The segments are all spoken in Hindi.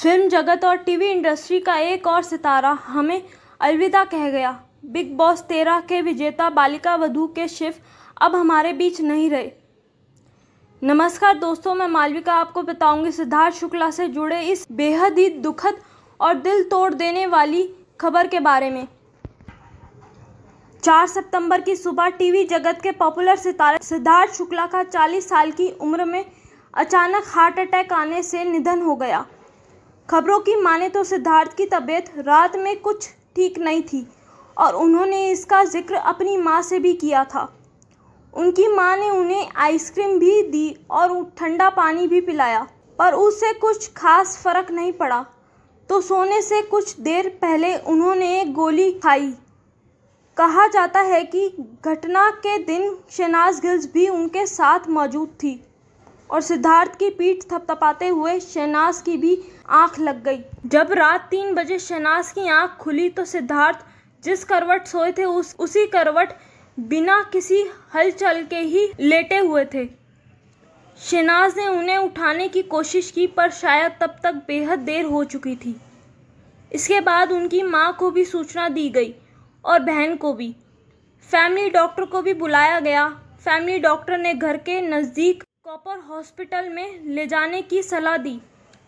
फिल्म जगत और टीवी इंडस्ट्री का एक और सितारा हमें अलविदा कह गया बिग बॉस तेरह के विजेता बालिका वधू के शिव अब हमारे बीच नहीं रहे नमस्कार दोस्तों मैं मालविका आपको बताऊंगी सिद्धार्थ शुक्ला से जुड़े इस बेहद ही दुखद और दिल तोड़ देने वाली खबर के बारे में चार सितंबर की सुबह टीवी जगत के पॉपुलर सितारे सिद्धार्थ शुक्ला का 40 साल की उम्र में अचानक हार्ट अटैक आने से निधन हो गया खबरों की माने तो सिद्धार्थ की तबीयत रात में कुछ ठीक नहीं थी और उन्होंने इसका जिक्र अपनी माँ से भी किया था उनकी माँ ने उन्हें आइसक्रीम भी दी और ठंडा पानी भी पिलाया पर उससे कुछ खास फर्क नहीं पड़ा तो सोने से कुछ देर पहले उन्होंने एक गोली खाई कहा जाता है कि घटना के दिन शहनाज गिल्स भी उनके साथ मौजूद थी और सिद्धार्थ की पीठ थपथपाते हुए शहनाज की भी आंख लग गई जब रात तीन बजे शहनाज की आंख खुली तो सिद्धार्थ जिस करवट सोए थे उस उसी करवट बिना किसी हलचल के ही लेटे हुए थे शहनाज ने उन्हें उठाने की कोशिश की पर शायद तब तक बेहद देर हो चुकी थी इसके बाद उनकी माँ को भी सूचना दी गई और बहन को भी फैमिली डॉक्टर को भी बुलाया गया फैमिली डॉक्टर ने घर के नज़दीक प्रॉपर हॉस्पिटल में ले जाने की सलाह दी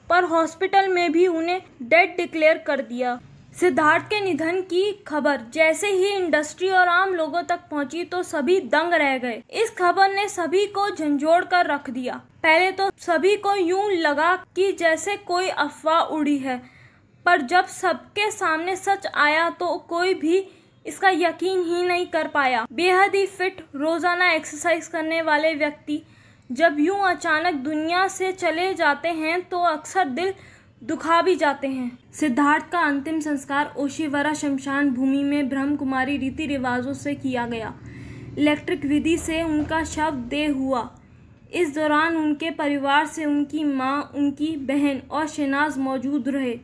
पर हॉस्पिटल में भी उन्हें डेड डिक्लेयर कर दिया सिद्धार्थ के निधन की खबर जैसे ही इंडस्ट्री और आम लोगों तक पहुंची तो सभी दंग रह गए इस खबर ने सभी को झंझोड़ कर रख दिया पहले तो सभी को यूं लगा कि जैसे कोई अफवाह उड़ी है पर जब सबके सामने सच आया तो कोई भी इसका यकीन ही नहीं कर पाया बेहद ही फिट रोजाना एक्सरसाइज करने वाले व्यक्ति जब यूं अचानक दुनिया से चले जाते हैं तो अक्सर दिल दुखा भी जाते हैं सिद्धार्थ का अंतिम संस्कार ओशीवरा शमशान भूमि में ब्रह्म कुमारी रीति रिवाजों से किया गया इलेक्ट्रिक विधि से उनका शव देह हुआ इस दौरान उनके परिवार से उनकी माँ उनकी बहन और शहनाज मौजूद रहे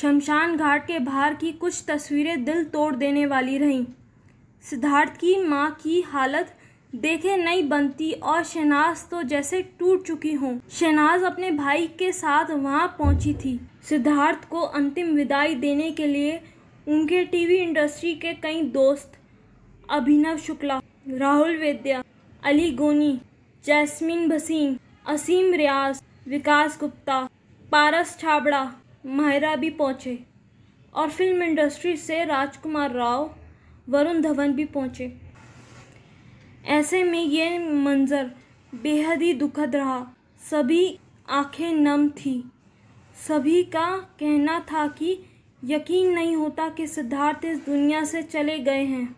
शमशान घाट के बाहर की कुछ तस्वीरें दिल तोड़ देने वाली रहीं सिद्धार्थ की माँ की हालत देखे नहीं बनती और शहनाज तो जैसे टूट चुकी हूँ शहनाज अपने भाई के साथ वहाँ पहुँची थी सिद्धार्थ को अंतिम विदाई देने के लिए उनके टीवी इंडस्ट्री के कई दोस्त अभिनव शुक्ला राहुल वेद्या अली गोनी जैस्मिन भसीन असीम रियाज विकास गुप्ता पारस छाबड़ा माहिरा भी पहुँचे और फिल्म इंडस्ट्री से राजकुमार राव वरुण धवन भी पहुँचे ऐसे में ये मंज़र बेहद ही दुखद रहा सभी आंखें नम थी सभी का कहना था कि यकीन नहीं होता कि सिद्धार्थ इस दुनिया से चले गए हैं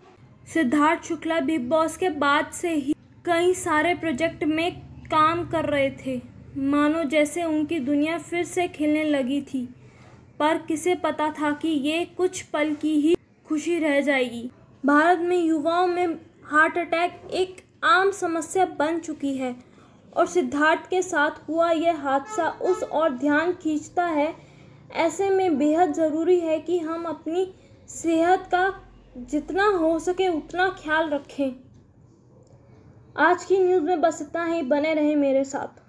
सिद्धार्थ शुक्ला बिग बॉस के बाद से ही कई सारे प्रोजेक्ट में काम कर रहे थे मानो जैसे उनकी दुनिया फिर से खिलने लगी थी पर किसे पता था कि ये कुछ पल की ही खुशी रह जाएगी भारत में युवाओं में हार्ट अटैक एक आम समस्या बन चुकी है और सिद्धार्थ के साथ हुआ यह हादसा उस और ध्यान खींचता है ऐसे में बेहद ज़रूरी है कि हम अपनी सेहत का जितना हो सके उतना ख्याल रखें आज की न्यूज़ में बस इतना ही बने रहें मेरे साथ